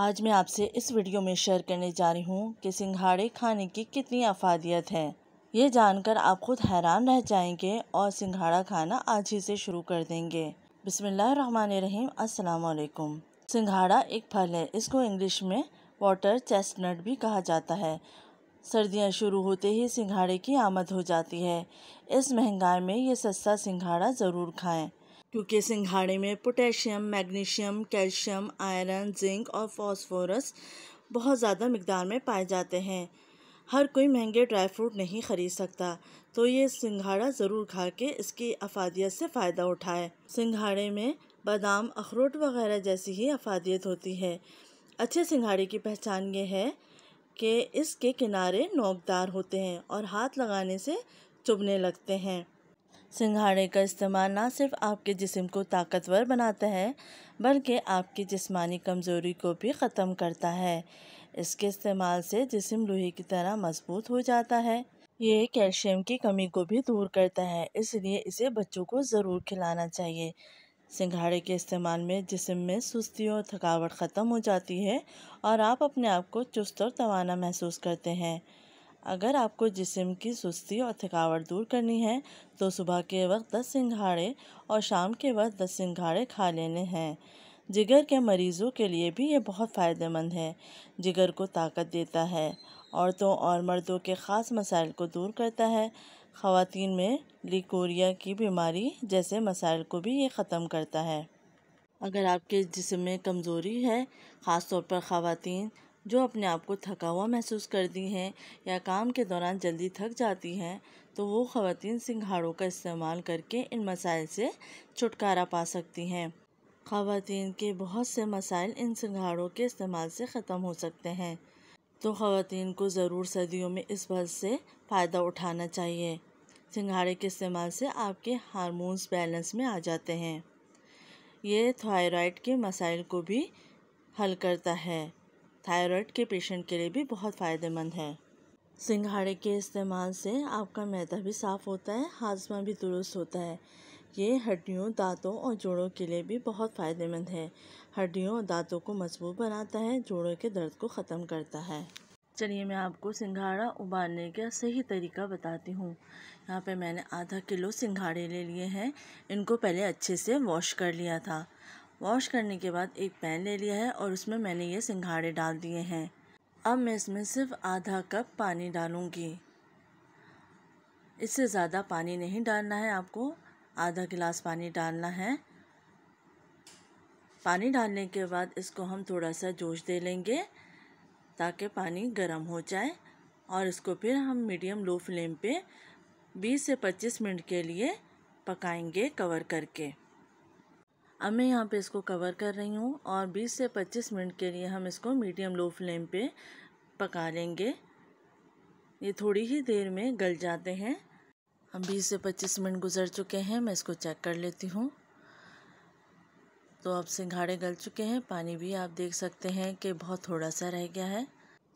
आज मैं आपसे इस वीडियो में शेयर करने जा रही हूँ कि सिंघाड़े खाने की कितनी अफादियत है ये जानकर आप खुद हैरान रह जाएंगे और सिंघाड़ा खाना आज ही से शुरू कर देंगे बिसमीम असलकुम सिंघाड़ा एक फल है इसको इंग्लिश में वाटर चेस्टनट भी कहा जाता है सर्दियां शुरू होते ही सिंघाड़े की आमद हो जाती है इस महंगाई में ये सस्ता सिंघाड़ा ज़रूर खाएं क्योंकि सिंघाड़े में potassium magnesium calcium iron zinc और फॉस्फोरस बहुत ज़्यादा मकदार में पाए जाते हैं हर कोई महंगे ड्राई फ्रूट नहीं ख़रीद सकता तो ये सिंघाड़ा ज़रूर खा के इसकी अफादियत से फ़ायदा उठाए सिंघाड़े में बादाम अखरोट वगैरह जैसी ही अफादियत होती है अच्छे सिंघाड़े की पहचान ये है कि इसके किनारे नोकदार होते हैं और हाथ लगाने से चुभने लगते हैं सिंघाड़े का इस्तेमाल ना सिर्फ आपके जिस्म को ताकतवर बनाता है बल्कि आपकी जिस्मानी कमज़ोरी को भी ख़त्म करता है इसके इस्तेमाल से जिस्म लोहे की तरह मजबूत हो जाता है ये कैल्शियम की कमी को भी दूर करता है इसलिए इसे बच्चों को ज़रूर खिलाना चाहिए सिंघाड़े के इस्तेमाल में जिसम में सुस्ती और थकावट ख़त्म हो जाती है और आप अपने आप को चुस्त और तवाना महसूस करते हैं अगर आपको जिस्म की सुस्ती और थकावट दूर करनी है तो सुबह के वक्त दस सिंघाड़े और शाम के वक्त दस सिंघाड़े खा लेने हैं जिगर के मरीज़ों के लिए भी ये बहुत फ़ायदेमंद है जिगर को ताकत देता है औरतों और मर्दों के ख़ास मसाइल को दूर करता है ख़वातीन में लिकोरिया की बीमारी जैसे मसाइल को भी ये ख़त्म करता है अगर आपके जिसम में कमज़ोरी है ख़ास तौर पर ख़वातीन जो अपने आप को थका हुआ महसूस करती हैं या काम के दौरान जल्दी थक जाती हैं तो वो ख़वान सिंघाड़ों का इस्तेमाल करके इन मसाइल से छुटकारा पा सकती हैं खातन के बहुत से मसाइल इन सिंघाड़ों के इस्तेमाल से ख़त्म हो सकते हैं तो ख़वान को ज़रूर सर्दियों में इस बात से फ़ायदा उठाना चाहिए सिंघाड़े के इस्तेमाल से आपके हारमोन्स बैलेंस में आ जाते हैं ये थायराइड के मसाइल को भी हल करता है थायराइड के पेशेंट के लिए भी बहुत फ़ायदेमंद है सिंघाड़े के इस्तेमाल से आपका मैदा भी साफ़ होता है हाजमा भी दुरुस्त होता है ये हड्डियों दांतों और जोड़ों के लिए भी बहुत फ़ायदेमंद है हड्डियों और दांतों को मजबूत बनाता है जोड़ों के दर्द को ख़त्म करता है चलिए मैं आपको सिंघाड़ा उबालने का सही तरीका बताती हूँ यहाँ पे मैंने आधा किलो सिंघाड़े ले लिए हैं इनको पहले अच्छे से वॉश कर लिया था वॉश करने के बाद एक पैन ले लिया है और उसमें मैंने ये सिंघाड़े डाल दिए हैं अब मैं इसमें सिर्फ आधा कप पानी डालूँगी इससे ज़्यादा पानी नहीं डालना है आपको आधा गिलास पानी डालना है पानी डालने के बाद इसको हम थोड़ा सा जोश दे लेंगे ताकि पानी गर्म हो जाए और इसको फिर हम मीडियम लो फ्लेम पे 20 से 25 मिनट के लिए पकाएंगे कवर करके अब मैं यहाँ पे इसको कवर कर रही हूँ और 20 से 25 मिनट के लिए हम इसको मीडियम लो फ्लेम पे पका लेंगे ये थोड़ी ही देर में गल जाते हैं अब 20 से 25 मिनट गुजर चुके हैं मैं इसको चेक कर लेती हूँ तो अब सिंघाड़े गल चुके हैं पानी भी आप देख सकते हैं कि बहुत थोड़ा सा रह गया है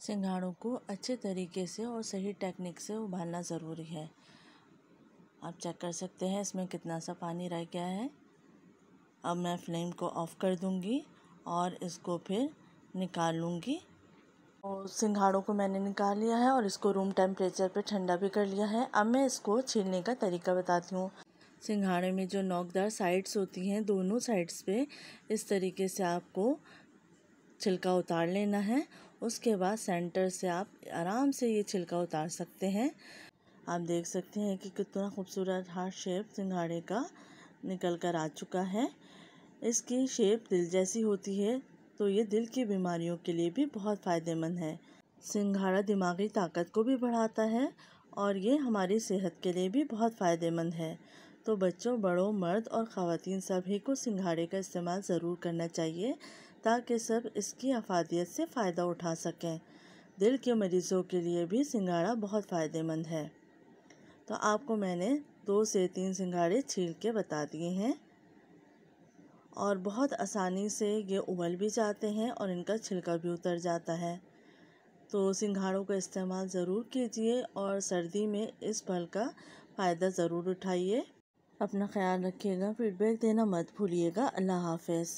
सिंघाड़ों को अच्छे तरीके से और सही टेक्निक से उबालना ज़रूरी है आप चेक कर सकते हैं इसमें कितना सा पानी रह गया है अब मैं फ्लेम को ऑफ़ कर दूँगी और इसको फिर निकाल लूँगी और सिंघाड़ों को मैंने निकाल लिया है और इसको रूम टेम्परेचर पे ठंडा भी कर लिया है अब मैं इसको छीलने का तरीका बताती हूँ सिंघाड़े में जो नोकदार साइड्स होती हैं दोनों साइड्स पे इस तरीके से आपको छिलका उतार लेना है उसके बाद सेंटर से आप आराम से ये छिलका उतार सकते हैं आप देख सकते हैं कि कितना खूबसूरत हार्ट शेप सिंघाड़े का निकल कर आ चुका है इसकी शेप दिल जैसी होती है तो ये दिल की बीमारियों के लिए भी बहुत फ़ायदेमंद है सिंघाड़ा दिमागी ताकत को भी बढ़ाता है और ये हमारी सेहत के लिए भी बहुत फ़ायदेमंद है तो बच्चों बड़ों मर्द और ख़वान सभी को सिंघाड़े का इस्तेमाल ज़रूर करना चाहिए ताकि सब इसकी अफादियत से फ़ायदा उठा सकें दिल के मरीज़ों के लिए भी सिंघाड़ा बहुत फ़ायदेमंद है तो आपको मैंने दो से तीन सिंघाड़े छील के बता दिए हैं और बहुत आसानी से ये उबल भी जाते हैं और इनका छिलका भी उतर जाता है तो सिंघाड़ों का इस्तेमाल ज़रूर कीजिए और सर्दी में इस फल का फ़ायदा ज़रूर उठाइए अपना ख्याल रखिएगा फीडबैक देना मत भूलिएगा अल्लाह हाफिज़